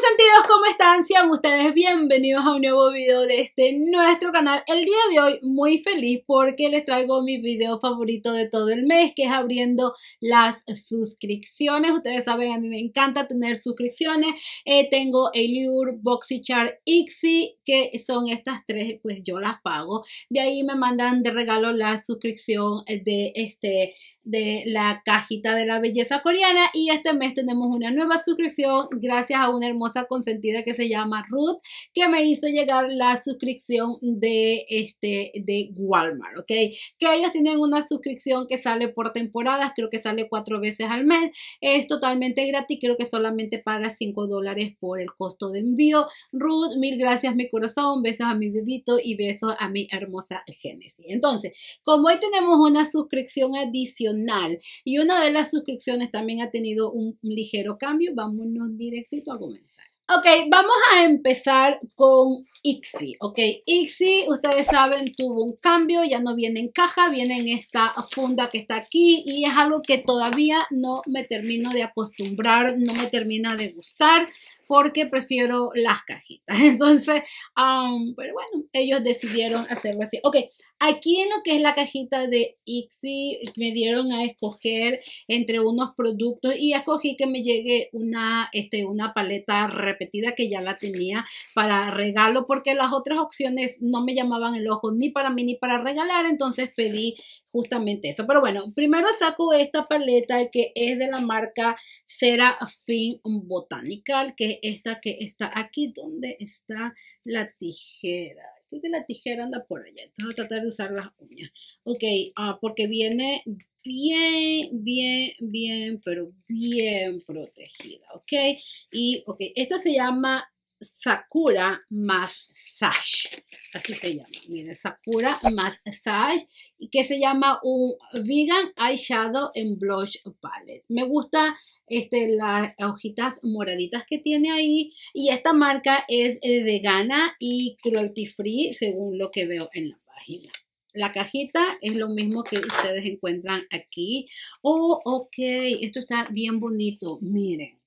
sentidos ¿cómo están? Sean ustedes bienvenidos a un nuevo video de este nuestro canal. El día de hoy muy feliz porque les traigo mi video favorito de todo el mes, que es abriendo las suscripciones. Ustedes saben, a mí me encanta tener suscripciones. Eh, tengo Eliur, Boxychar, Ixi, que son estas tres, pues yo las pago. De ahí me mandan de regalo la suscripción de, este, de la cajita de la belleza coreana y este mes tenemos una nueva suscripción gracias a un hermoso hermosa consentida que se llama Ruth, que me hizo llegar la suscripción de este de Walmart, ¿ok? Que ellos tienen una suscripción que sale por temporadas, creo que sale cuatro veces al mes, es totalmente gratis, creo que solamente paga cinco dólares por el costo de envío. Ruth, mil gracias mi corazón, besos a mi bebito y besos a mi hermosa Genesis. Entonces, como hoy tenemos una suscripción adicional y una de las suscripciones también ha tenido un ligero cambio, vámonos directito a comenzar. Ok, vamos a empezar con Ixi, ok. Ixi, ustedes saben, tuvo un cambio, ya no viene en caja, viene en esta funda que está aquí y es algo que todavía no me termino de acostumbrar, no me termina de gustar porque prefiero las cajitas. Entonces, pero bueno, ellos decidieron hacerlo así. Ok, Aquí en lo que es la cajita de Ixi me dieron a escoger entre unos productos y escogí que me llegue una, este, una paleta repetida que ya la tenía para regalo porque las otras opciones no me llamaban el ojo ni para mí ni para regalar, entonces pedí justamente eso. Pero bueno, primero saco esta paleta que es de la marca Serafin Botanical, que es esta que está aquí, donde está la tijera de la tijera anda por allá, entonces voy a tratar de usar las uñas. Ok, ah, porque viene bien, bien, bien, pero bien protegida, ok. Y, ok, esta se llama Sakura Massage Así se llama. Miren, Sakura Massage Y que se llama un Vegan Eyeshadow en Blush Palette. Me gusta este, las hojitas moraditas que tiene ahí. Y esta marca es eh, vegana y cruelty free, según lo que veo en la página. La cajita es lo mismo que ustedes encuentran aquí. Oh, ok, esto está bien bonito. Miren,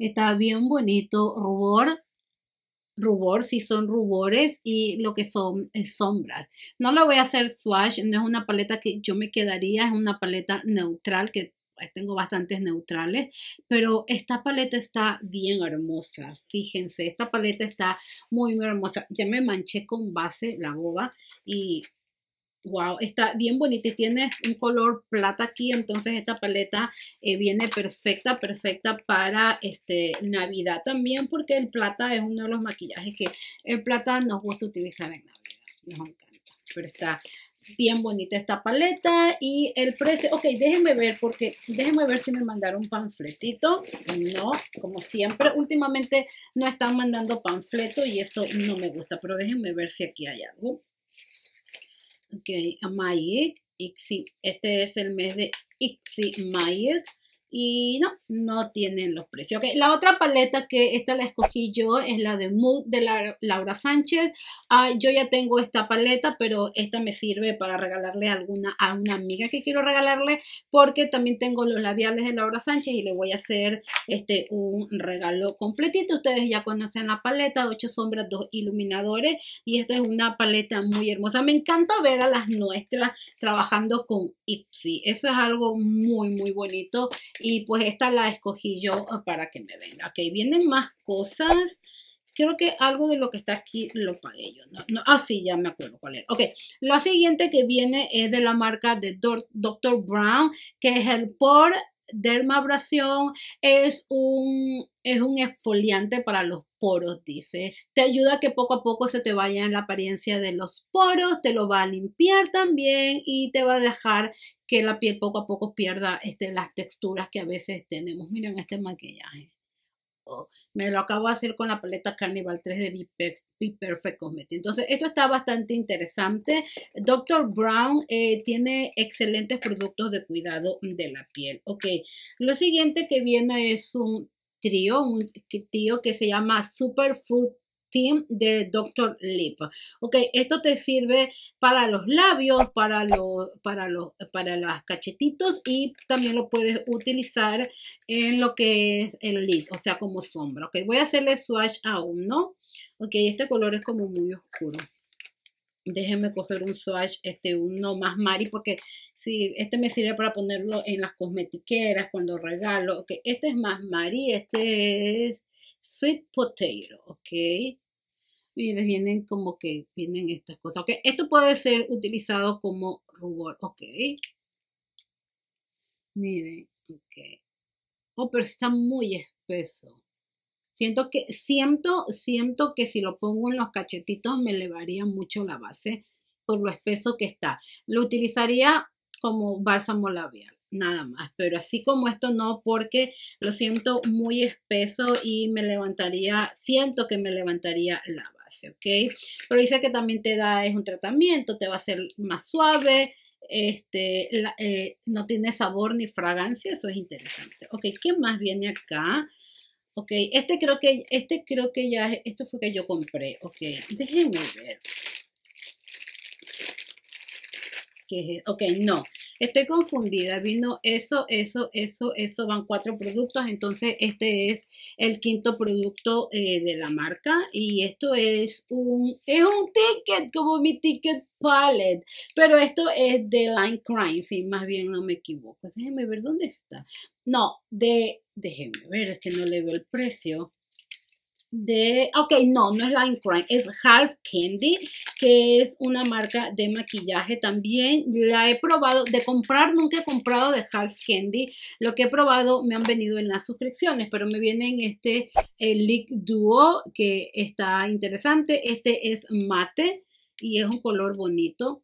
está bien bonito. Rubor rubor, si son rubores y lo que son sombras. No la voy a hacer swatch, no es una paleta que yo me quedaría, es una paleta neutral que pues, tengo bastantes neutrales, pero esta paleta está bien hermosa, fíjense, esta paleta está muy, muy hermosa. Ya me manché con base la boba y Wow, está bien bonita y tiene un color plata aquí, entonces esta paleta eh, viene perfecta, perfecta para este Navidad también, porque el plata es uno de los maquillajes que el plata nos gusta utilizar en Navidad, nos encanta, pero está bien bonita esta paleta y el precio, ok, déjenme ver porque déjenme ver si me mandaron un panfletito, no, como siempre, últimamente no están mandando panfleto y eso no me gusta, pero déjenme ver si aquí hay algo. Okay, Mayer, este es el mes de Ixi Mayer, y no, no tienen los precios. La otra paleta que esta la escogí yo es la de Mood de Laura Sánchez. Ah, yo ya tengo esta paleta, pero esta me sirve para regalarle alguna, a una amiga que quiero regalarle porque también tengo los labiales de Laura Sánchez y le voy a hacer este, un regalo completito. Ustedes ya conocen la paleta, 8 sombras, 2 iluminadores y esta es una paleta muy hermosa. Me encanta ver a las nuestras trabajando con Ipsy. Eso es algo muy, muy bonito y pues esta la escogí yo ah, para que me venga. Ok, vienen más cosas. Creo que algo de lo que está aquí lo pagué yo. No, ah, sí, ya me acuerdo cuál era. Ok, la siguiente que viene es de la marca de Dr. Brown, que es el Por dermabrasión es un, es un exfoliante para los poros, dice. Te ayuda a que poco a poco se te vaya la apariencia de los poros, te lo va a limpiar también y te va a dejar que la piel poco a poco pierda este, las texturas que a veces tenemos. Miren este maquillaje me lo acabo de hacer con la paleta Carnival 3 de Be Perfect Cosmetics. Entonces, esto está bastante interesante. Dr. Brown eh, tiene excelentes productos de cuidado de la piel. Ok, lo siguiente que viene es un trío, un tío que se llama Superfood Team de Dr. Lip. Ok, esto te sirve para los labios, para los, para los, para los cachetitos y también lo puedes utilizar en lo que es el lid, o sea, como sombra. Ok, voy a hacerle swatch a uno. Ok, este color es como muy oscuro déjenme coger un swatch, este, uno más Mari, porque este me sirve para ponerlo en las cosmetiqueras cuando regalo, ok, este es más Mari, este es Sweet Potato, ok, Miren, vienen como que vienen estas cosas, ok, esto puede ser utilizado como rubor, ok, miren, ok, oh, pero está muy espeso, Siento que, siento, siento que si lo pongo en los cachetitos me elevaría mucho la base por lo espeso que está. Lo utilizaría como bálsamo labial, nada más. Pero así como esto no, porque lo siento muy espeso y me levantaría, siento que me levantaría la base, ¿ok? Pero dice que también te da, es un tratamiento, te va a ser más suave, este, eh, no tiene sabor ni fragancia, eso es interesante. Ok, ¿qué más viene acá? Ok, este creo que, este creo que ya, esto fue que yo compré. Ok, déjenme ver. E-? Ok, no. Estoy confundida, vino eso, eso, eso, eso, van cuatro productos, entonces este es el quinto producto eh, de la marca y esto es un, es un ticket, como mi ticket palette, pero esto es de Line Crime, si más bien no me equivoco, Déjeme ver dónde está, no, de, déjenme ver, es que no le veo el precio, de, ok, no, no es Line Crime, es Half Candy, que es una marca de maquillaje también. La he probado, de comprar nunca he comprado de Half Candy. Lo que he probado me han venido en las suscripciones, pero me vienen este el eh, Lick Duo, que está interesante. Este es mate y es un color bonito.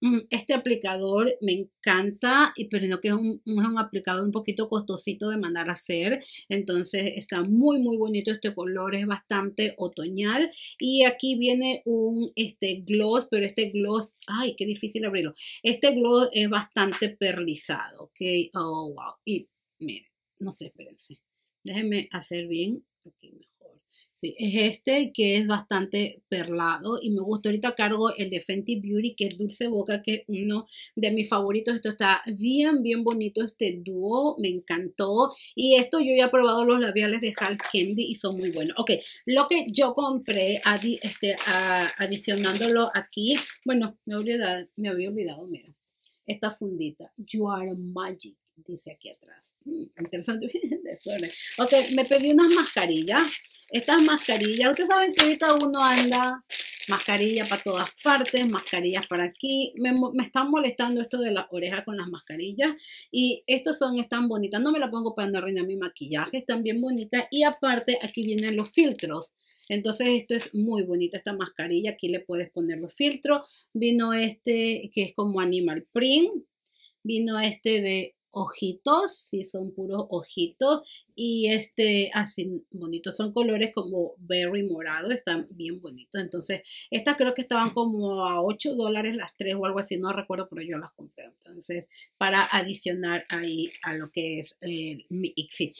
Mm, este aplicador me encanta, pero que es un, un, aplicador un poquito costosito de mandar a hacer. Entonces está muy, muy bonito este color, es bastante otoñal. Y aquí viene un este gloss, pero este gloss, ay, qué difícil abrirlo. Este gloss es bastante perlizado, ok. Oh, wow. Y miren, no sé, espérense. Déjenme hacer bien aquí mejor. Sí, es este que es bastante perlado y me gusta. Ahorita cargo el de Fenty Beauty, que es Dulce Boca, que es uno de mis favoritos. Esto está bien, bien bonito este dúo. Me encantó. Y esto yo ya he probado los labiales de Hal Candy y son muy buenos. Ok, lo que yo compré este, a, adicionándolo aquí. Bueno, me había, olvidado, me había olvidado, mira. Esta fundita. You are magic dice aquí atrás. Mm, interesante, de Ok, me pedí unas mascarillas estas mascarillas, ustedes saben que ahorita uno anda mascarilla para todas partes, mascarillas para aquí. Me, me, están molestando esto de las orejas con las mascarillas. Y estos son, están bonitas. No me la pongo para no arruinar mi maquillaje, están bien bonitas. Y aparte, aquí vienen los filtros. Entonces, esto es muy bonita, esta mascarilla. Aquí le puedes poner los filtros. Vino este que es como Animal Print. Vino este de ojitos, si son puros ojitos y este así bonito, son colores como berry morado, están bien bonitos. Entonces, estas creo que estaban como a 8 dólares las tres o algo así, no recuerdo, pero yo las compré. Entonces, para adicionar ahí a lo que es eh, mi Ixi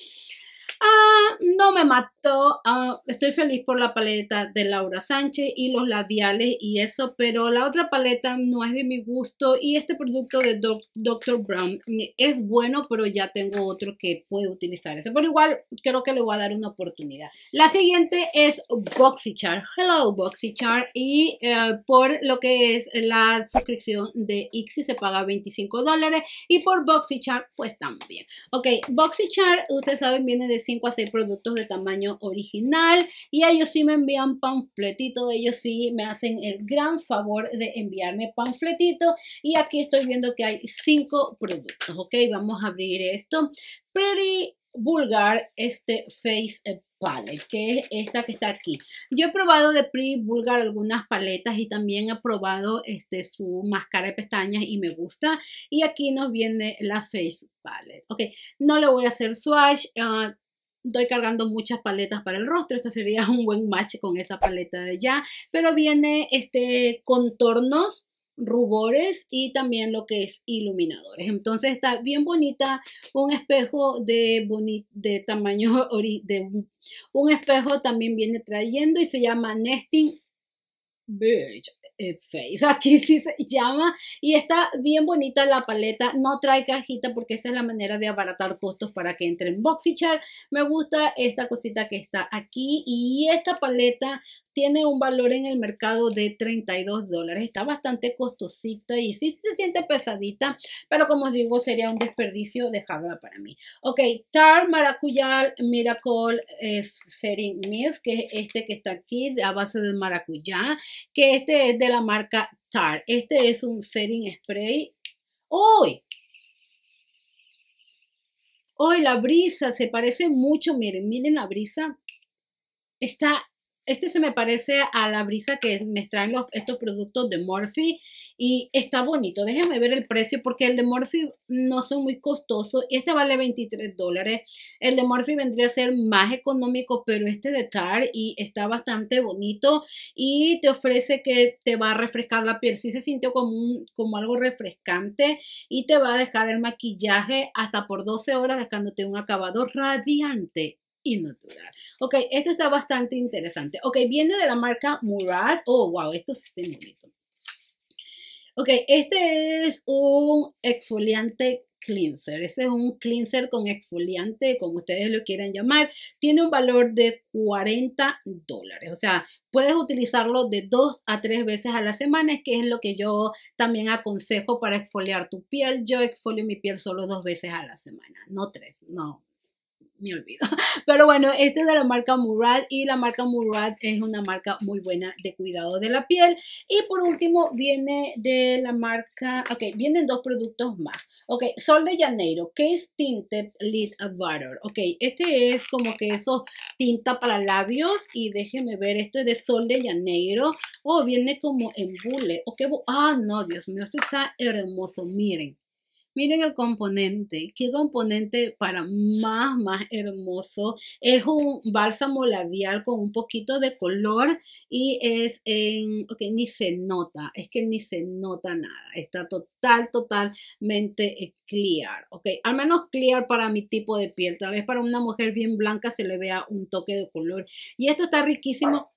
no me mató. Ah, estoy feliz por la paleta de Laura Sánchez y los labiales y eso, pero la otra paleta no es de mi gusto. Y este producto de Dr. Brown es bueno, pero ya tengo otro que puedo utilizar. Ese, pero igual creo que le voy a dar una oportunidad. La siguiente es BoxyChar. Hello, BoxyChar. Y eh, por lo que es la suscripción de Ixi se paga 25 dólares. Y por BoxyChar, pues también. Ok, BoxyChar, ustedes saben, viene de 5 a 6 productos de tamaño original y ellos sí me envían panfletito, ellos sí me hacen el gran favor de enviarme panfletito y aquí estoy viendo que hay cinco productos, ok, vamos a abrir esto. Pretty Vulgar, este Face palette, que es esta que está aquí. Yo he probado de Pretty Vulgar algunas paletas y también he probado este, su máscara de pestañas y me gusta. Y aquí nos viene la Face Palette. Ok, no le voy a hacer swatch. Uh, estoy cargando muchas paletas para el rostro. Esta sería un buen match con esa paleta de ya. Pero viene este contornos rubores y también lo que es iluminadores. Entonces está bien bonita, un espejo de, de tamaño, de un espejo también viene trayendo y se llama Nesting Beige. Eh, face. Aquí sí se llama y está bien bonita la paleta. No trae cajita porque esa es la manera de abaratar costos para que entre en char Me gusta esta cosita que está aquí y esta paleta tiene un valor en el mercado de 32 dólares. Está bastante costosita y sí se siente pesadita, pero como os digo, sería un desperdicio dejarla para mí. Ok, Tar Maracuyá Miracle eh, Setting Mist. que es este que está aquí a base de maracuyá, que este es de la marca Tar. Este es un setting spray. ¡Uy! ¡Uy, la brisa se parece mucho, miren, miren la brisa. Está este se me parece a la brisa que me traen estos productos de Morphe y está bonito. Déjenme ver el precio porque el de Morphe no son muy costosos. Este vale 23 dólares. El de Morphe vendría a ser más económico, pero este de Tar y está bastante bonito y te ofrece que te va a refrescar la piel. Sí se sintió como, como algo refrescante y te va a dejar el maquillaje hasta por 12 horas dejándote un acabado radiante y natural. Ok, esto está bastante interesante. Ok, viene de la marca Murad. Oh, wow, esto es está bonito. Ok, este es un exfoliante cleanser. Ese es un cleanser con exfoliante, como ustedes lo quieran llamar. Tiene un valor de 40 dólares. O sea, puedes utilizarlo de dos a tres veces a la semana, que es lo que yo también aconsejo para exfoliar tu piel. Yo exfolio mi piel solo dos veces a la semana, no tres, no me olvido. Pero bueno, este es de la marca Murad y la marca Murad es una marca muy buena de cuidado de la piel. Y por último viene de la marca, ok, vienen dos productos más. Ok, Sol de Janeiro, que es Tinted Lid Butter. Ok, este es como que eso tinta para labios y déjeme ver, esto es de Sol de Janeiro. Oh, viene como en bullet. Ok, ah, no, Dios mío, esto está hermoso, miren. Miren el componente, qué componente para más, más hermoso. Es un bálsamo labial con un poquito de color y es en, ok, ni se nota, es que ni se nota nada. Está total, totalmente clear, ok. Al menos clear para mi tipo de piel. Tal vez para una mujer bien blanca se le vea un toque de color. Y esto está riquísimo.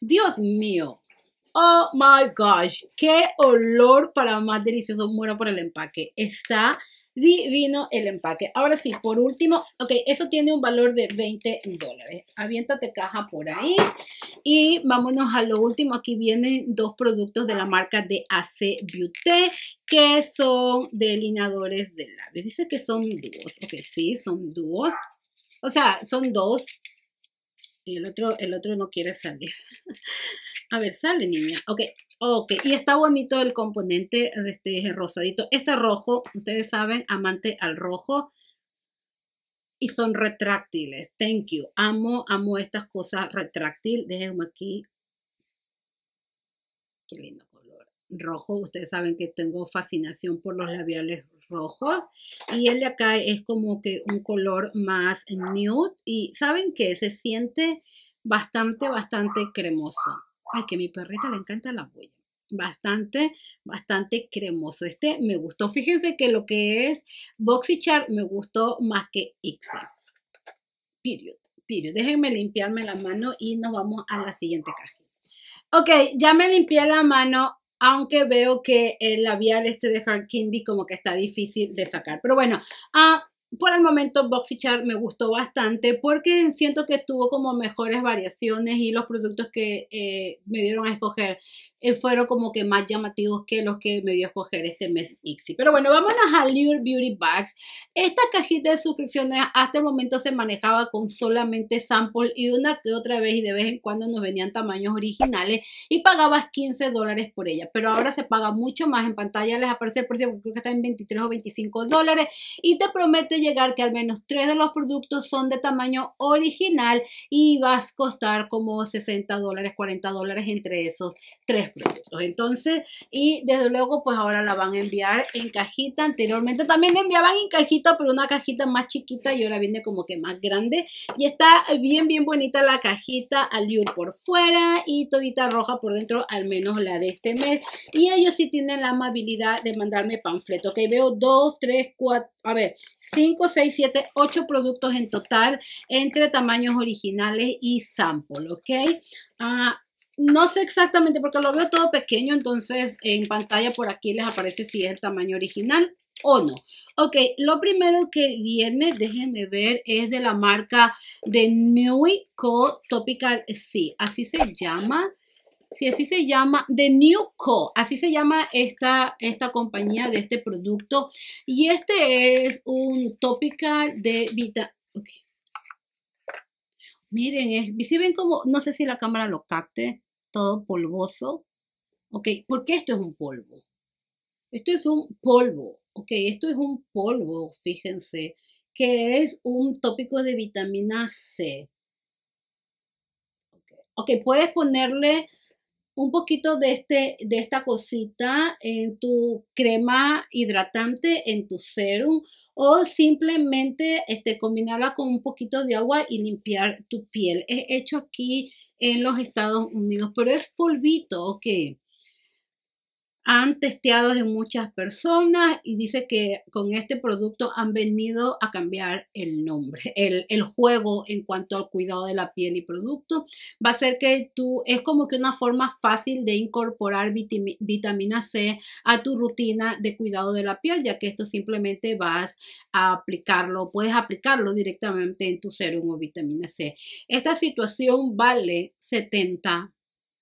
Dios mío, Oh my gosh, qué olor para más delicioso. Muero por el empaque. Está divino el empaque. Ahora sí, por último, ok, eso tiene un valor de 20 dólares. Aviéntate caja por ahí y vámonos a lo último. Aquí vienen dos productos de la marca de AC Beauty que son delineadores de labios. Dice que son dúos. Ok, sí, son dúos. O sea, son dos y el otro, el otro no quiere salir. A ver, sale, niña. Ok, ok. Y está bonito el componente de este rosadito. Este rojo, ustedes saben, amante al rojo. Y son retráctiles. Thank you. Amo, amo estas cosas retráctiles Déjenme aquí. Qué lindo color. Rojo, ustedes saben que tengo fascinación por los labiales rojos y el de acá es como que un color más nude y saben que se siente bastante, bastante cremoso. Ay, que mi perrita le encanta la huella. Bastante, bastante cremoso. Este me gustó. Fíjense que lo que es Boxy Char me gustó más que Ixa. Period, period. Déjenme limpiarme la mano y nos vamos a la siguiente caja. Ok, ya me limpié la mano aunque veo que el labial este de Hard como que está difícil de sacar. Pero bueno, ah, por el momento Boxy me gustó bastante porque siento que tuvo como mejores variaciones y los productos que eh, me dieron a escoger eh, fueron como que más llamativos que los que me dio a escoger este mes Ixi. Pero bueno, vámonos a Lure Beauty Bags. Esta cajita de suscripciones hasta el momento se manejaba con solamente sample y una que otra vez y de vez en cuando nos venían tamaños originales y pagabas 15 dólares por ella. Pero ahora se paga mucho más. En pantalla les aparece el precio, creo que está en 23 o 25 dólares y te promete llegar que al menos 3 de los productos son de tamaño original y vas a costar como 60 dólares, 40 dólares entre esos tres productos, Entonces, y desde luego, pues ahora la van a enviar en cajita. Anteriormente también enviaban en cajita, pero una cajita más chiquita y ahora viene como que más grande. Y está bien, bien bonita la cajita Allure por fuera y todita roja por dentro, al menos la de este mes. Y ellos sí tienen la amabilidad de mandarme panfletos. Que veo dos, tres, cuatro, a ver, cinco, seis, siete, ocho productos en total entre tamaños originales y sample, ¿ok? Ah, no sé exactamente porque lo veo todo pequeño, entonces en pantalla por aquí les aparece si es el tamaño original o no. Ok, lo primero que viene, déjenme ver, es de la marca de New Co Topical Sí, así se llama. sí, así se llama The New Co, así se llama esta, esta compañía de este producto. Y este es un topical de vita. Okay. Miren, es, si ven como, no sé si la cámara lo capte, polvoso. ¿Ok? Porque esto es un polvo. Esto es un polvo. ¿Ok? Esto es un polvo, fíjense, que es un tópico de vitamina C. Ok, puedes ponerle un poquito de, este, de esta cosita en tu crema hidratante, en tu serum, o simplemente este, combinarla con un poquito de agua y limpiar tu piel. Es hecho aquí en los Estados Unidos, pero es polvito, ¿ok? han testeado en muchas personas y dice que con este producto han venido a cambiar el nombre, el, el, juego en cuanto al cuidado de la piel y producto. Va a ser que tú, es como que una forma fácil de incorporar vitamina C a tu rutina de cuidado de la piel, ya que esto simplemente vas a aplicarlo, puedes aplicarlo directamente en tu serum o vitamina C. Esta situación vale 70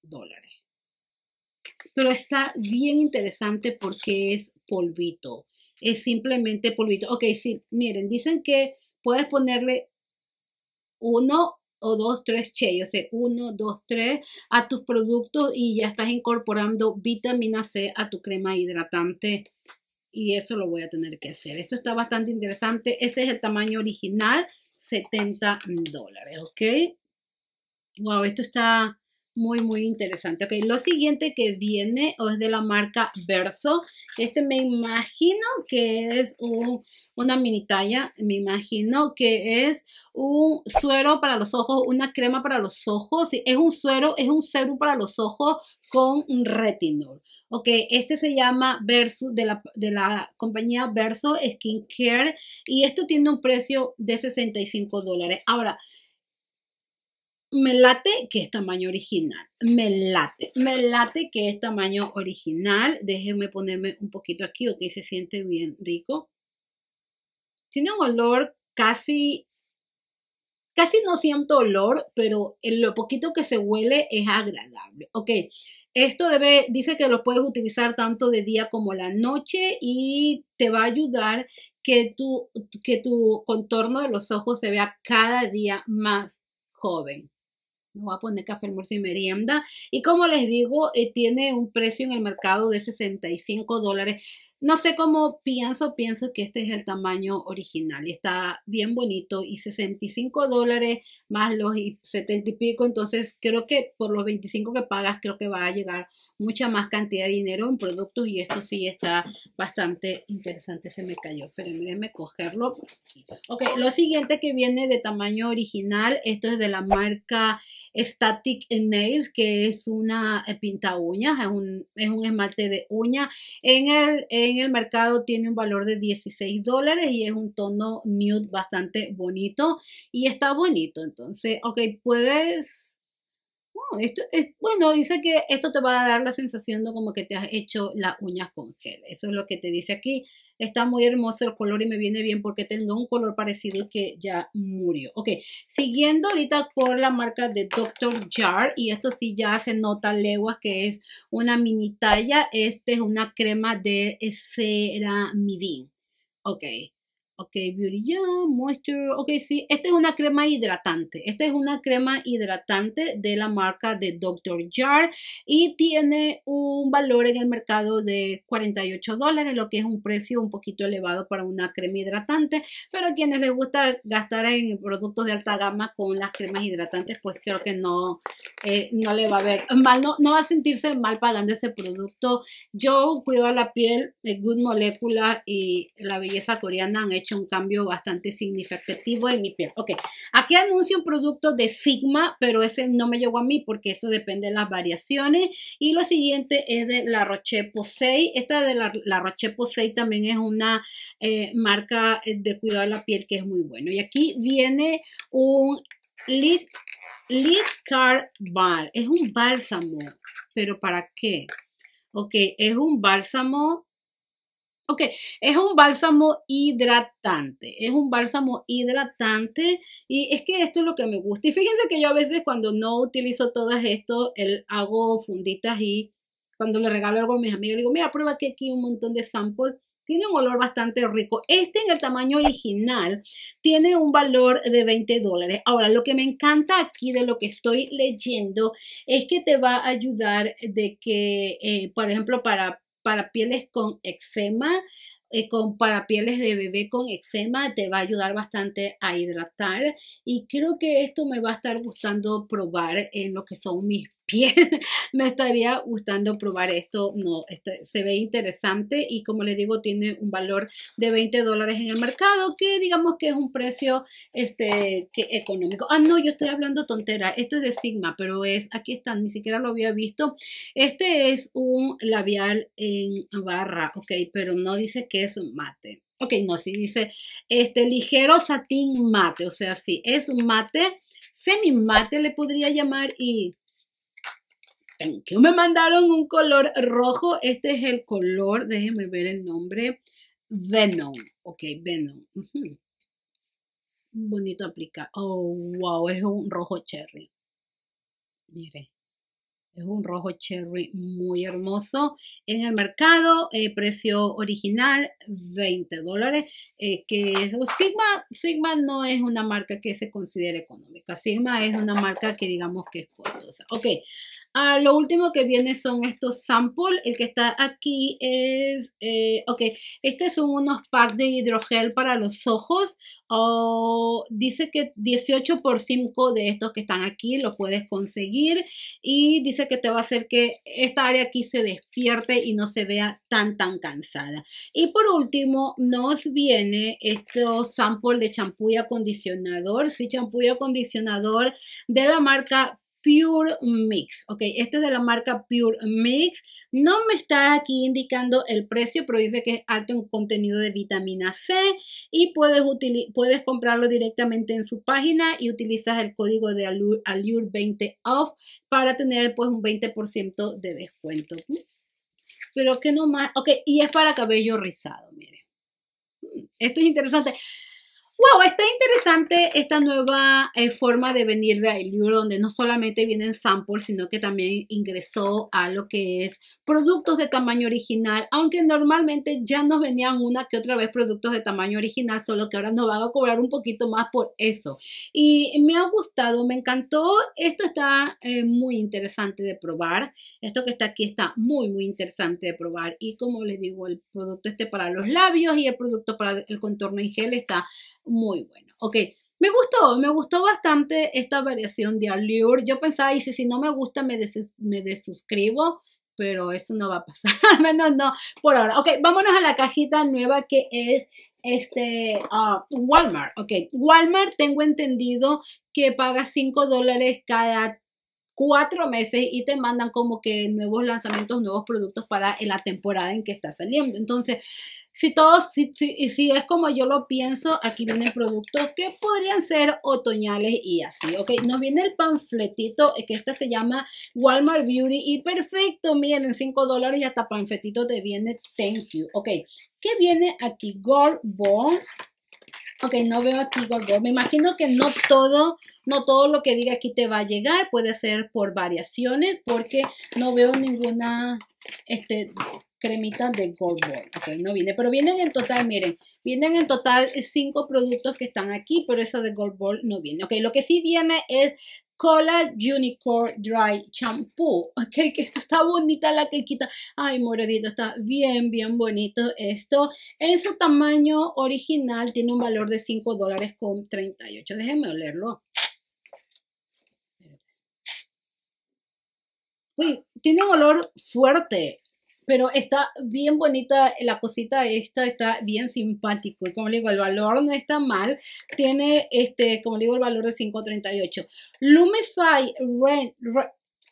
dólares pero está bien interesante porque es polvito. Es simplemente polvito. Ok, sí, miren, dicen que puedes ponerle uno o dos, tres che, yo sé, uno, dos, tres a tus productos y ya estás incorporando vitamina C a tu crema hidratante. Y eso lo voy a tener que hacer. Esto está bastante interesante. Ese es el tamaño original, 70 dólares, ¿ok? Wow, esto está muy, muy interesante. Ok, lo siguiente que viene es de la marca Verso. Este me imagino que es un, una mini talla, me imagino que es un suero para los ojos, una crema para los ojos. es un suero, es un cero para los ojos con retinol. Ok, este se llama Verso, de la, de la compañía Verso skin care y esto tiene un precio de 65 dólares. Ahora, me late que es tamaño original, me late, me late que es tamaño original. Déjenme ponerme un poquito aquí, ok, se siente bien rico. Tiene un olor casi, casi no siento olor, pero en lo poquito que se huele es agradable, ok. Esto debe, dice que lo puedes utilizar tanto de día como la noche y te va a ayudar que tu, que tu contorno de los ojos se vea cada día más joven me voy a poner café, almuerzo y merienda. Y como les digo, eh, tiene un precio en el mercado de 65 dólares. No sé cómo pienso, pienso que este es el tamaño original y está bien bonito y 65 dólares más los 70 y pico, entonces creo que por los 25 que pagas creo que va a llegar mucha más cantidad de dinero en productos y esto sí está bastante interesante, se me cayó, Pero déjenme cogerlo. Ok, lo siguiente que viene de tamaño original, esto es de la marca Static Nails, que es una eh, pinta uñas, es un, esmalte de uña. En el... Eh, en el mercado tiene un valor de 16 dólares y es un tono nude bastante bonito y está bonito. Entonces, ok, puedes Oh, esto es, bueno, dice que esto te va a dar la sensación de como que te has hecho las uñas con gel. Eso es lo que te dice aquí. Está muy hermoso el color y me viene bien porque tengo un color parecido que ya murió. Ok, siguiendo ahorita por la marca de Dr. Jar y esto sí ya se nota leguas que es una mini talla. Este es una crema de Ceramidin. Ok, Ok, Beauty Jam, Moisture. Ok, sí. Esta es una crema hidratante. Esta es una crema hidratante de la marca de Dr. Jar y tiene un valor en el mercado de 48 dólares, lo que es un precio un poquito elevado para una crema hidratante. Pero a quienes les gusta gastar en productos de alta gama con las cremas hidratantes, pues creo que no, eh, no le va a ver mal. No, va a sentirse mal pagando ese producto. Yo cuido a la piel, eh, Good molécula y la belleza coreana han hecho un cambio bastante significativo en mi piel. Ok, aquí anuncio un producto de Sigma, pero ese no me llegó a mí porque eso depende de las variaciones. Y lo siguiente es de La Roche Posay. Esta de La, Roche Posay también es una eh, marca de cuidado de la piel que es muy bueno. Y aquí viene un Lid, Lid Car Balm. Es un bálsamo, pero ¿para qué? Ok, es un bálsamo Ok, es un bálsamo hidratante, es un bálsamo hidratante y es que esto es lo que me gusta. Y fíjense que yo a veces cuando no utilizo todas esto, el, hago funditas y cuando le regalo algo a mis amigos, digo, mira, prueba que aquí un montón de samples. Tiene un olor bastante rico. Este en el tamaño original tiene un valor de 20 dólares. Ahora, lo que me encanta aquí de lo que estoy leyendo es que te va a ayudar de que, eh, por ejemplo, para para pieles con eczema, eh, con, para pieles de bebé con eczema, te va a ayudar bastante a hidratar. Y creo que esto me va a estar gustando probar en lo que son mis pie Me estaría gustando probar esto. No, este, se ve interesante y como les digo, tiene un valor de 20 dólares en el mercado, que digamos que es un precio este, que, económico. Ah, no, yo estoy hablando tontera. Esto es de Sigma, pero es, aquí están, ni siquiera lo había visto. Este es un labial en barra, ok, pero no dice que es mate. Ok, no, sí dice este ligero satín mate, o sea, sí, es mate, semi mate le podría llamar y me mandaron un color rojo. Este es el color, déjenme ver el nombre. Venom. Ok, Venom. Bonito aplicado. Oh, wow, es un rojo cherry. Mire. Es un rojo cherry muy hermoso. En el mercado, eh, precio original, 20 dólares. Eh, que es, Sigma, Sigma no es una marca que se considere económica. Sigma es una marca que digamos que es costosa. Ok, Ah, lo último que viene son estos samples. El que está aquí es, eh, ok, este son unos packs de hidrogel para los ojos. Oh, dice que 18 por 5 de estos que están aquí lo puedes conseguir y dice que te va a hacer que esta área aquí se despierte y no se vea tan tan cansada. Y por último nos viene estos samples de champú y acondicionador, sí, champú y acondicionador de la marca Pure Mix, ok, este es de la marca Pure Mix, no me está aquí indicando el precio, pero dice que es alto en contenido de vitamina C y puedes, comprarlo directamente en su página y utilizas el código de Allure, 20 off para tener pues un 20% de descuento. Pero que no más, ok, y es para cabello rizado, miren. Mm, esto es interesante wow, está interesante esta nueva eh, forma de venir de Ailure, donde no solamente vienen samples, sino que también ingresó a lo que es productos de tamaño original, aunque normalmente ya nos venían una que otra vez productos de tamaño original, solo que ahora nos van a cobrar un poquito más por eso. Y me ha gustado, me encantó, esto está eh, muy interesante de probar, esto que está aquí está muy, muy interesante de probar y como les digo, el producto este para los labios y el producto para el contorno en gel está muy bueno. Ok, me gustó, me gustó bastante esta variación de Allure. Yo pensaba, y si, si no me gusta, me, des desuscribo, pero eso no va a pasar, al menos no por ahora. Ok, vámonos a la cajita nueva que es este ah, Walmart. Ok, Walmart tengo entendido que paga 5 dólares cada cuatro meses y te mandan como que nuevos lanzamientos, nuevos productos para la temporada en que está saliendo. Entonces, si todos, si, si, es como yo lo pienso, aquí vienen productos que podrían ser otoñales y así, ¿ok? Nos viene el panfletito, eh, que este se llama Walmart Beauty y perfecto, miren, 5 dólares y hasta panfletito te viene, thank you, ¿ok? ¿Qué viene aquí? Gold Bond. Ok, no veo aquí Gold Bond. Me imagino que no todo, no todo lo que diga aquí te va a llegar. Puede ser por variaciones porque no veo ninguna este, cremita de Gold ball, Ok, no viene, pero vienen en total, miren, vienen en total cinco productos que están aquí, pero eso de Gold Ball no viene. Ok, lo que sí viene es Cola Unicorn Dry Shampoo. Ok, que esto está bonita la que quita Ay, moradito, está bien, bien bonito esto. En su tamaño original tiene un valor de 5 dólares con 38. Déjenme olerlo. Uy, tiene un olor fuerte pero está bien bonita la cosita esta, está bien simpático. Y como le digo, el valor no está mal. Tiene, este, como le digo, el valor de 5.38.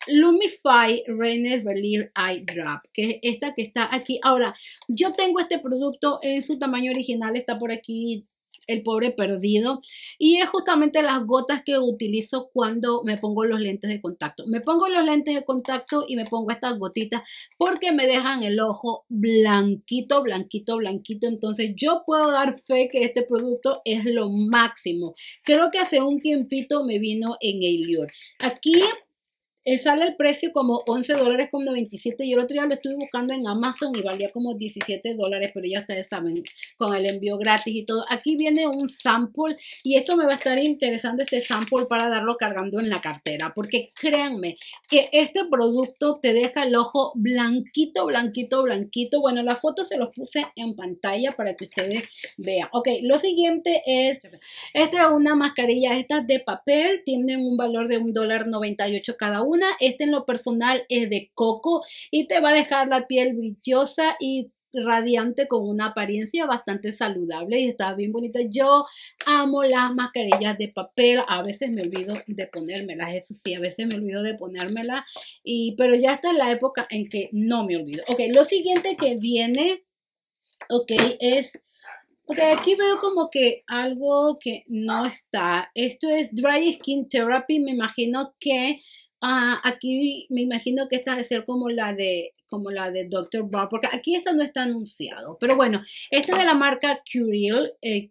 Lumify Ren, Relief Eye Drop, que es esta que está aquí. Ahora, yo tengo este producto en su tamaño original, está por aquí el pobre perdido. Y es justamente las gotas que utilizo cuando me pongo los lentes de contacto. Me pongo los lentes de contacto y me pongo estas gotitas porque me dejan el ojo blanquito, blanquito, blanquito. Entonces yo puedo dar fe que este producto es lo máximo. Creo que hace un tiempito me vino en Elior. Aquí eh, sale el precio como 11 dólares con 97. el otro día lo estuve buscando en Amazon y valía como 17 dólares, pero ya ustedes saben, con el envío gratis y todo. Aquí viene un sample y esto me va a estar interesando este sample para darlo cargando en la cartera, porque créanme que este producto te deja el ojo blanquito, blanquito, blanquito. Bueno, la foto se los puse en pantalla para que ustedes vean. Ok, lo siguiente es, esta es una mascarilla, esta de papel, tienen un valor de un dólar 98 cada uno una, este en lo personal es de coco y te va a dejar la piel brillosa y radiante con una apariencia bastante saludable y está bien bonita. Yo amo las mascarillas de papel, a veces me olvido de ponérmelas, eso sí, a veces me olvido de ponérmelas, y, pero ya está la época en que no me olvido. Ok, lo siguiente que viene, ok, es... Ok, aquí veo como que algo que no está. Esto es Dry Skin Therapy. Me imagino que Ah, aquí me imagino que esta debe ser como la de como la de Dr. Brown, porque aquí esta no está anunciado, pero bueno, esta es de la marca Curil, eh,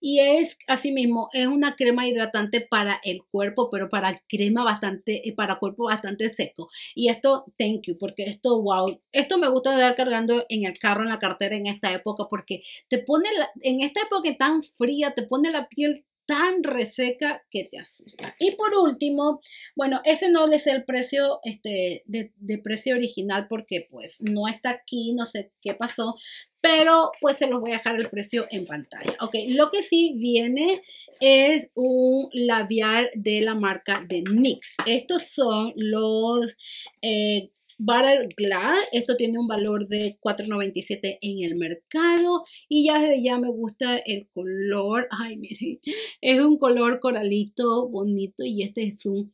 y es mismo, es una crema hidratante para el cuerpo, pero para crema bastante, eh, para cuerpo bastante seco. Y esto, thank you, porque esto, wow, esto me gusta dar cargando en el carro, en la cartera en esta época, porque te pone, en esta época tan fría, te pone la piel tan reseca que te asusta. Y por último, bueno, ese no es el precio este, de, precio original porque pues no está aquí, no sé qué pasó, pero pues se los voy a dejar el precio en pantalla. Ok, lo que sí viene es un labial de la marca de NYX. Estos son los... Eh, butter Glad, esto tiene un valor de 4.97 en el mercado y ya desde ya me gusta el color, ay miren, es un color coralito bonito y este es un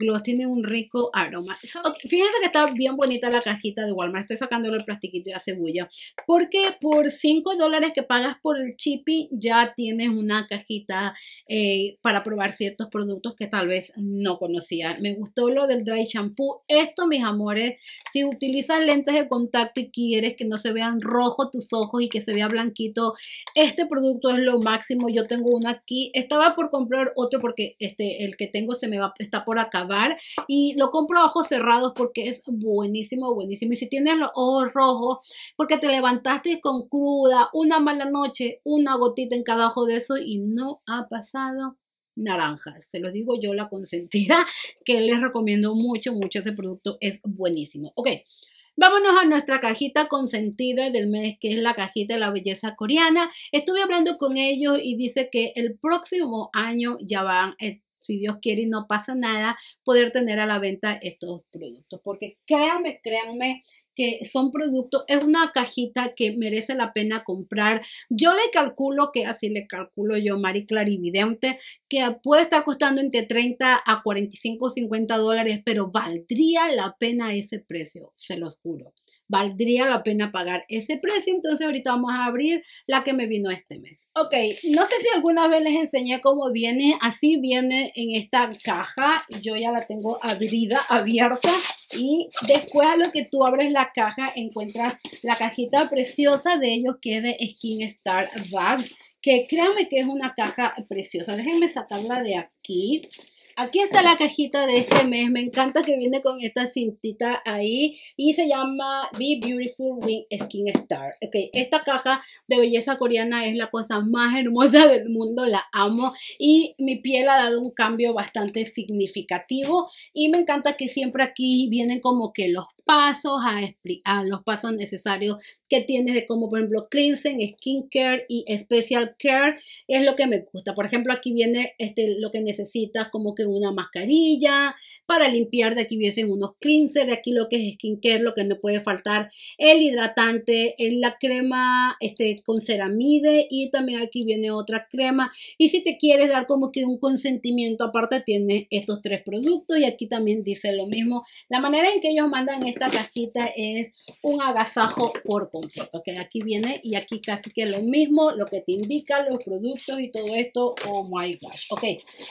Gloss tiene un rico aroma. fíjense que está bien bonita la cajita de Walmart. Estoy sacándole el plastiquito y la cebolla Porque por 5 dólares que pagas por el chippy ya tienes una cajita eh, para probar ciertos productos que tal vez no conocía. Me gustó lo del dry shampoo. Esto, mis amores, si utilizas lentes de contacto y quieres que no se vean rojos tus ojos y que se vea blanquito, este producto es lo máximo. Yo tengo uno aquí. Estaba por comprar otro porque este, el que tengo se me va, está por acá y lo compro a ojos cerrados porque es buenísimo, buenísimo. Y si tienes los ojos rojos porque te levantaste con cruda, una mala noche, una gotita en cada ojo de eso y no ha pasado naranja. Se los digo yo, la consentida, que les recomiendo mucho, mucho ese producto. Es buenísimo. Ok, vámonos a nuestra cajita consentida del mes, que es la cajita de la belleza coreana. Estuve hablando con ellos y dice que el próximo año ya van... a eh, si Dios quiere y no pasa nada, poder tener a la venta estos productos. Porque créanme, créanme que son productos, es una cajita que merece la pena comprar. Yo le calculo que, así le calculo yo, Mari Clarividente, que puede estar costando entre 30 a 45, 50 dólares, pero valdría la pena ese precio, se los juro valdría la pena pagar ese precio. Entonces ahorita vamos a abrir la que me vino este mes. Ok, no sé si alguna vez les enseñé cómo viene. Así viene en esta caja. Yo ya la tengo abrida, abierta. Y después a lo que tú abres la caja encuentras la cajita preciosa de ellos que es de Skin Star Que créanme que es una caja preciosa. Déjenme sacarla de aquí. Aquí está la cajita de este mes. Me encanta que viene con esta cintita ahí y se llama Be Beautiful Wing Skin Star. Ok, esta caja de belleza coreana es la cosa más hermosa del mundo. La amo y mi piel ha dado un cambio bastante significativo y me encanta que siempre aquí vienen como que los pasos a explicar, los pasos necesarios que tienes de como por ejemplo, cleansing, care y special care es lo que me gusta. Por ejemplo, aquí viene este, lo que necesitas como que una mascarilla para limpiar, de aquí vienen unos cleanser, de aquí lo que es skin skincare, lo que no puede faltar, el hidratante, la crema este, con ceramide y también aquí viene otra crema. Y si te quieres dar como que un consentimiento aparte, tiene estos tres productos y aquí también dice lo mismo. La manera en que ellos mandan esta cajita es un agasajo por completo, que aquí viene y aquí casi que lo mismo, lo que te indican los productos y todo esto, oh my gosh, ok,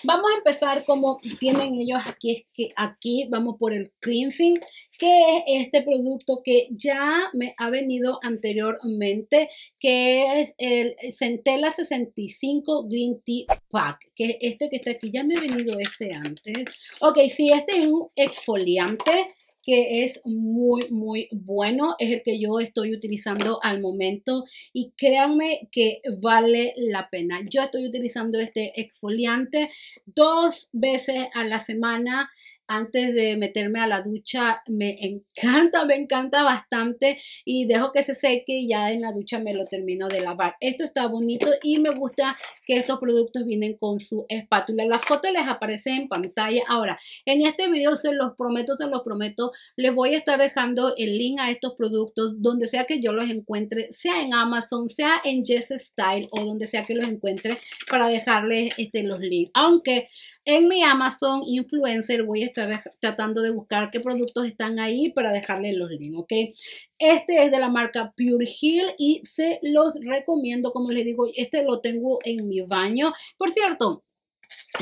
vamos a empezar como tienen ellos aquí, es que aquí vamos por el cleansing, que es este producto que ya me ha venido anteriormente, que es el Centella 65 Green Tea Pack, que este que está aquí, ya me ha venido este antes, ok, si este es un exfoliante, que es muy, muy bueno. Es el que yo estoy utilizando al momento y créanme que vale la pena. Yo estoy utilizando este exfoliante dos veces a la semana antes de meterme a la ducha. Me encanta, me encanta bastante y dejo que se seque y ya en la ducha me lo termino de lavar. Esto está bonito y me gusta que estos productos vienen con su espátula. La foto les aparece en pantalla. Ahora, en este video se los prometo, se los prometo, les voy a estar dejando el link a estos productos donde sea que yo los encuentre, sea en Amazon, sea en Jess Style o donde sea que los encuentre para dejarles este, los links. Aunque en mi Amazon Influencer voy a estar tratando de buscar qué productos están ahí para dejarle los links, ¿ok? Este es de la marca Pure Hill y se los recomiendo, como les digo, este lo tengo en mi baño. Por cierto,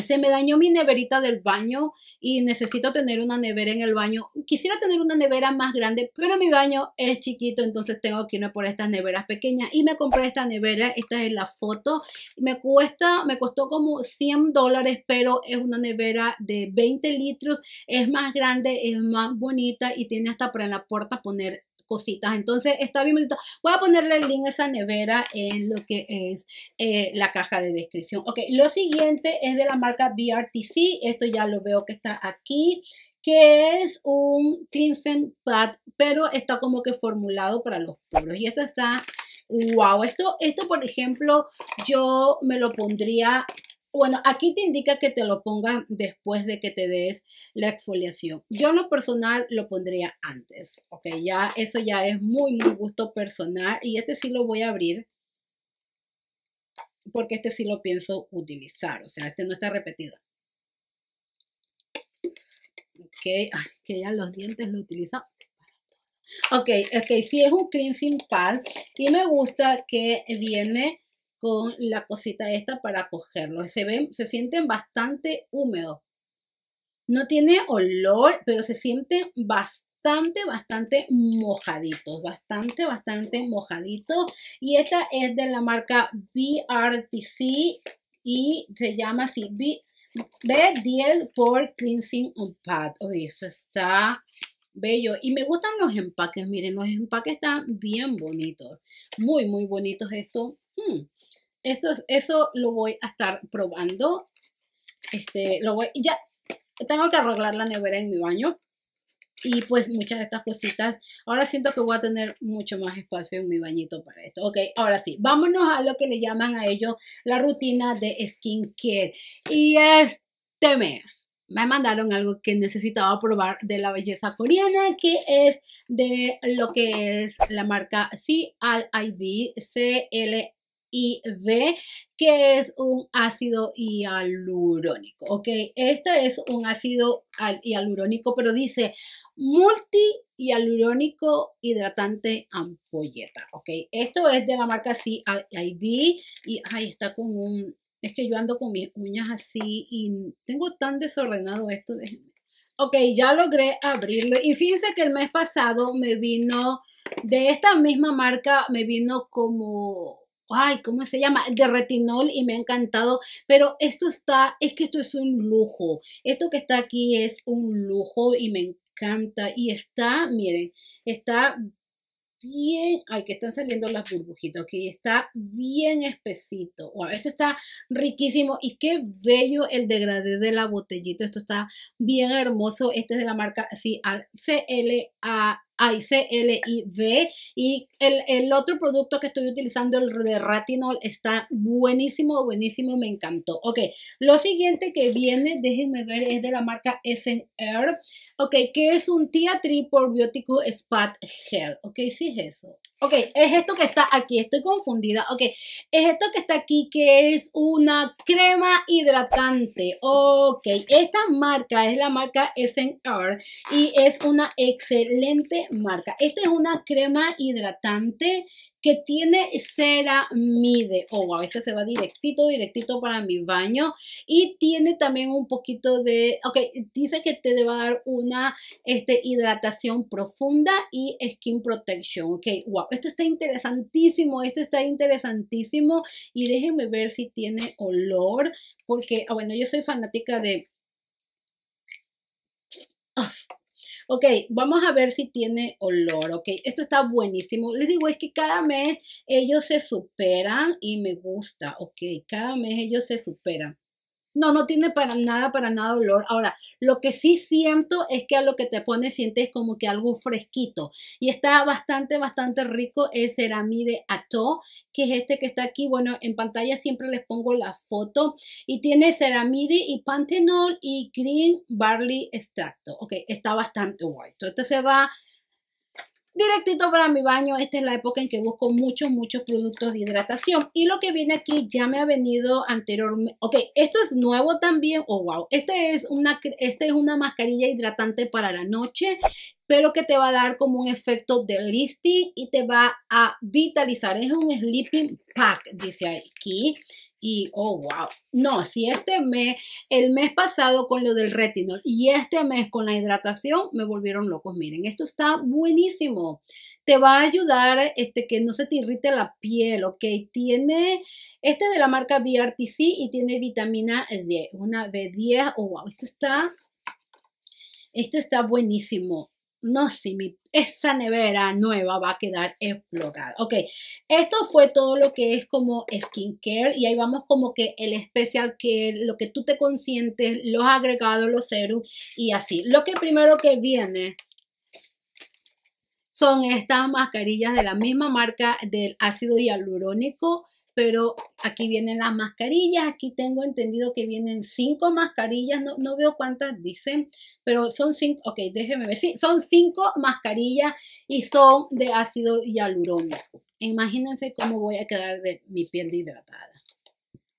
se me dañó mi neverita del baño y necesito tener una nevera en el baño. Quisiera tener una nevera más grande, pero mi baño es chiquito, entonces tengo que irme por estas neveras pequeñas. Y me compré esta nevera, esta es la foto. Me cuesta, me costó como 100 dólares, pero es una nevera de 20 litros. Es más grande, es más bonita y tiene hasta para en la puerta poner cositas. Entonces está bien bonito. Voy a ponerle el link a esa nevera en lo que es eh, la caja de descripción. Ok, lo siguiente es de la marca BRTC. Esto ya lo veo que está aquí que es un cleansing pad, pero está como que formulado para los puros. Y esto está, wow, esto, esto por ejemplo, yo me lo pondría bueno, aquí te indica que te lo pongas después de que te des la exfoliación. Yo en lo personal lo pondría antes, ¿ok? Ya eso ya es muy, muy gusto personal y este sí lo voy a abrir porque este sí lo pienso utilizar, o sea, este no está repetido. Ok, que ya los dientes lo utilizan. Ok, ok, sí es un cleansing pad y me gusta que viene con la cosita esta para cogerlo. Se ven, se sienten bastante húmedos. No tiene olor, pero se sienten bastante, bastante mojaditos, bastante, bastante mojaditos. Y esta es de la marca BRTC y se llama así B, 10 por Cleansing on Pad. Oye, eso está bello. Y me gustan los empaques, miren, los empaques están bien bonitos. Muy, muy bonitos esto. Mm. Esto eso lo voy a estar probando. Este, lo voy, ya tengo que arreglar la nevera en mi baño. Y pues muchas de estas cositas. Ahora siento que voy a tener mucho más espacio en mi bañito para esto. Ok, ahora sí, vámonos a lo que le llaman a ellos la rutina de skincare. Y este mes me mandaron algo que necesitaba probar de la belleza coreana, que es de lo que es la marca CLIV, ve que es un ácido hialurónico. Ok, este es un ácido hialurónico, pero dice multi hialurónico hidratante ampolleta. Ok, esto es de la marca CIB y ahí está con un. Es que yo ando con mis uñas así y tengo tan desordenado esto. Déjenme. Ok, ya logré abrirlo. Y fíjense que el mes pasado me vino, de esta misma marca, me vino como ay, ¿cómo se llama? De retinol y me ha encantado, pero esto está, es que esto es un lujo, esto que está aquí es un lujo y me encanta y está, miren, está bien, ay, que están saliendo las burbujitas, aquí. está bien espesito, esto está riquísimo y qué bello el degradé de la botellita, esto está bien hermoso, este es de la marca CLA a-I-C-L-I-V, Y el, el, otro producto que estoy utilizando, el de Ratinol, está buenísimo, buenísimo, me encantó. Ok, lo siguiente que viene, déjenme ver, es de la marca SNR. Ok, que es un Tia por Probiotico Spot Hair, Ok, sí es eso. Ok, es esto que está aquí, estoy confundida. Ok, es esto que está aquí que es una crema hidratante. Ok, esta marca es la marca SNR y es una excelente marca. Esta es una crema hidratante que tiene ceramide. Oh, wow, este se va directito, directito para mi baño. Y tiene también un poquito de, ok, dice que te va a dar una este, hidratación profunda y skin protection. Ok, wow, esto está interesantísimo, esto está interesantísimo. Y déjenme ver si tiene olor, porque, ah, bueno, yo soy fanática de... Ah, Ok, vamos a ver si tiene olor, ok. Esto está buenísimo. Les digo, es que cada mes ellos se superan y me gusta, ok. Cada mes ellos se superan. No, no tiene para nada, para nada olor. Ahora, lo que sí siento es que a lo que te pones sientes como que algo fresquito. Y está bastante, bastante rico el ceramide Ato, que es este que está aquí. Bueno, en pantalla siempre les pongo la foto. Y tiene ceramide y pantenol y green barley extracto. Ok, está bastante guay. Entonces se va directito para mi baño. Esta es la época en que busco muchos, muchos productos de hidratación. Y lo que viene aquí ya me ha venido anteriormente. Ok, esto es nuevo también. Oh, wow. Este es una, este es una mascarilla hidratante para la noche pero que te va a dar como un efecto de lifting y te va a vitalizar. Es un sleeping pack, dice aquí y oh wow. No, si este mes, el mes pasado con lo del retinol y este mes con la hidratación me volvieron locos. Miren, esto está buenísimo. Te va a ayudar este que no se te irrite la piel, ok. Tiene, este de la marca BRTC y tiene vitamina D, una B10. Oh wow, esto está, esto está buenísimo no, si esa nevera nueva va a quedar explotada. Ok, esto fue todo lo que es como skincare y ahí vamos como que el especial care, lo que tú te consientes, los agregados, los serums y así. Lo que primero que viene son estas mascarillas de la misma marca del ácido hialurónico pero aquí vienen las mascarillas, aquí tengo entendido que vienen cinco mascarillas, no, veo cuántas dicen, pero son cinco, ok, déjeme ver, sí, son cinco mascarillas y son de ácido hialurónico. Imagínense cómo voy a quedar de mi piel hidratada.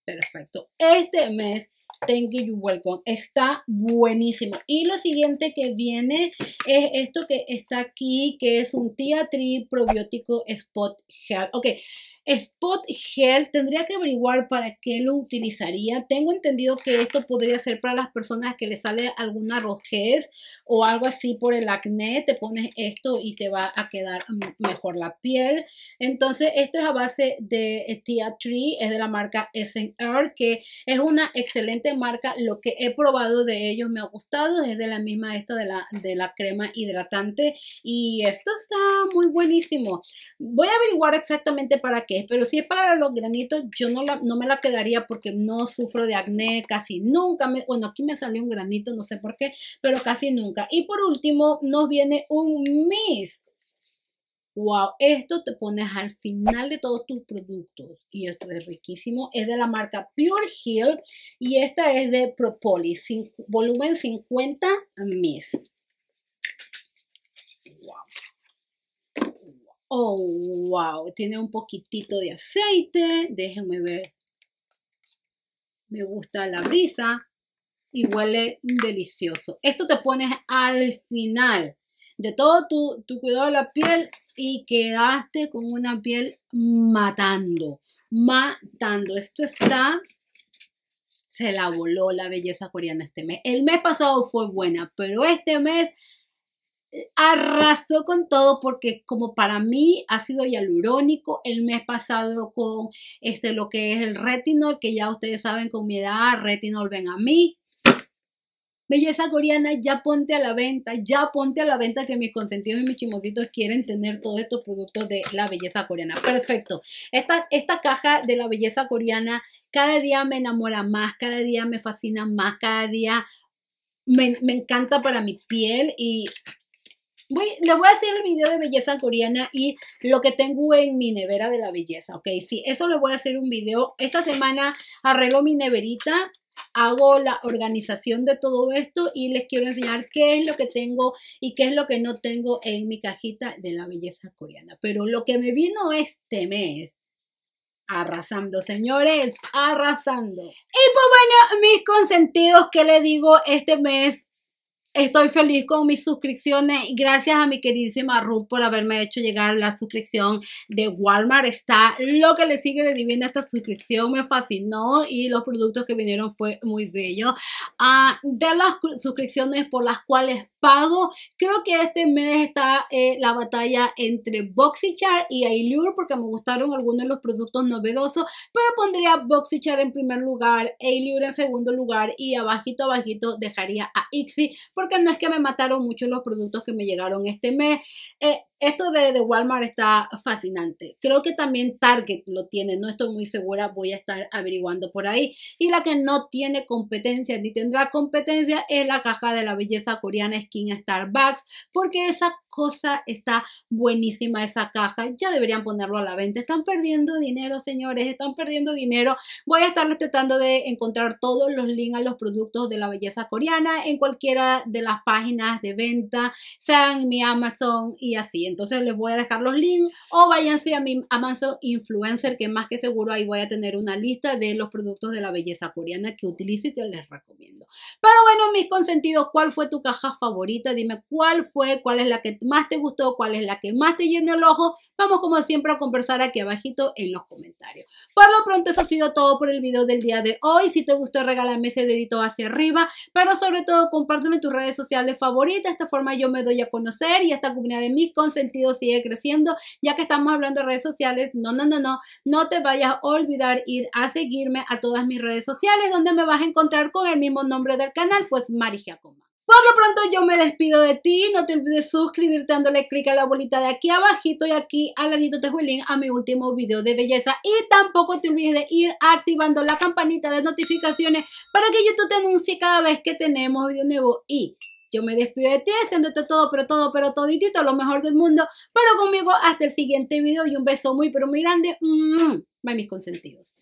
Perfecto. Este mes Thank you, welcome. Está buenísimo. Y lo siguiente que viene es esto que está aquí, que es un Tiatri Probiótico Spot Gel. Ok, Spot Gel tendría que averiguar para qué lo utilizaría. Tengo entendido que esto podría ser para las personas que les sale alguna rojez o algo así por el acné. Te pones esto y te va a quedar mejor la piel. Entonces, esto es a base de eh, Tia Tree, es de la marca SNR, que es una excelente marca. Lo que he probado de ellos me ha gustado. Es de la misma esta la, de la crema hidratante. Y esto está muy buenísimo. Voy a averiguar exactamente para qué pero si es para los granitos, yo no, no me la quedaría porque no sufro de acné casi nunca. bueno, aquí me salió un granito, no sé por qué, pero casi nunca. Y por último, nos viene un mist. Wow, esto te pones al final de todos tus productos y esto es riquísimo. Es de la marca Pure Hill y esta es de Propolis, volumen 50 mist. Oh, wow, tiene un poquitito de aceite. Déjenme ver. Me gusta la brisa y huele delicioso. Esto te pones al final de todo tu, tu cuidado de la piel y quedaste con una piel matando, matando. Esto está se la voló la belleza coreana este mes. El mes pasado fue buena, pero este mes arrasó con todo porque como para mí ha sido hialurónico el mes pasado con este lo que es el retinol que ya ustedes saben con mi edad retinol ven a mí Belleza coreana, ya ponte a la venta, ya ponte a la venta que mis consentidos y mis chimositos quieren tener todos estos productos de la belleza coreana. Perfecto. Esta, esta caja de la belleza coreana cada día me enamora más, cada día me fascina más, cada día me, me encanta para mi piel y les le voy a hacer el video de belleza coreana y lo que tengo en mi nevera de la belleza, ¿ok? Sí, eso le voy a hacer un video. Esta semana arreglo mi neverita hago la organización de todo esto y les quiero enseñar qué es lo que tengo y qué es lo que no tengo en mi cajita de la belleza coreana. Pero lo que me vino este mes arrasando, señores, arrasando. Y pues bueno, mis consentidos, ¿qué le digo? Este mes Estoy feliz con mis suscripciones. Gracias a mi queridísima Ruth por haberme hecho llegar la suscripción de Walmart. Está lo que le sigue de divina esta suscripción. Me fascinó y los productos que vinieron fue muy bello. Ah, de las suscripciones por las cuales pago, creo que este mes está eh, la batalla entre Boxychar y Ailure porque me gustaron algunos de los productos novedosos, pero pondría Boxychar en primer lugar, Ailure en segundo lugar y abajito abajito dejaría a Ixi porque porque no es que me mataron mucho los productos que me llegaron este mes. Eh, esto de, Walmart está fascinante. Creo que también Target lo tiene, no estoy muy segura, voy a estar averiguando por ahí. Y la que no tiene competencia ni tendrá competencia es la caja de la belleza coreana Skin Starbucks, porque esa cosa está buenísima, esa caja. Ya deberían ponerlo a la venta. Están perdiendo dinero, señores, están perdiendo dinero. Voy a estarles tratando de encontrar todos los links a los productos de la belleza coreana en cualquiera de las páginas de venta, sean mi Amazon y así entonces les voy a dejar los links o váyanse a mi Amazon Influencer, que más que seguro ahí voy a tener una lista de los productos de la belleza coreana que utilizo y que les recomiendo. Pero bueno, mis consentidos, ¿cuál fue tu caja favorita? Dime cuál fue, cuál es la que más te gustó, cuál es la que más te llenó el ojo. Vamos como siempre a conversar aquí abajito en los comentarios. Por lo pronto, eso ha sido todo por el video del día de hoy. Si te gustó, regálame ese dedito hacia arriba, pero sobre todo compártelo en tus redes sociales favoritas. De esta forma yo me doy a conocer y esta comunidad de mis consentidos sentido, sigue creciendo. Ya que estamos hablando de redes sociales, no, no, no, no, no te vayas a olvidar ir a seguirme a todas mis redes sociales donde me vas a encontrar con el mismo nombre del canal, pues Marija Coma. Por lo pronto yo me despido de ti, no te olvides suscribirte dándole clic a la bolita de aquí abajito y aquí al ladito te link a mi último video de belleza y tampoco te olvides de ir activando la campanita de notificaciones para que YouTube te anuncie cada vez que tenemos video nuevo y yo me despido de ti haciéndote todo, pero todo, pero toditito, lo mejor del mundo. Pero conmigo hasta el siguiente video y un beso muy, pero muy grande. Mm, mm. Bye, mis consentidos.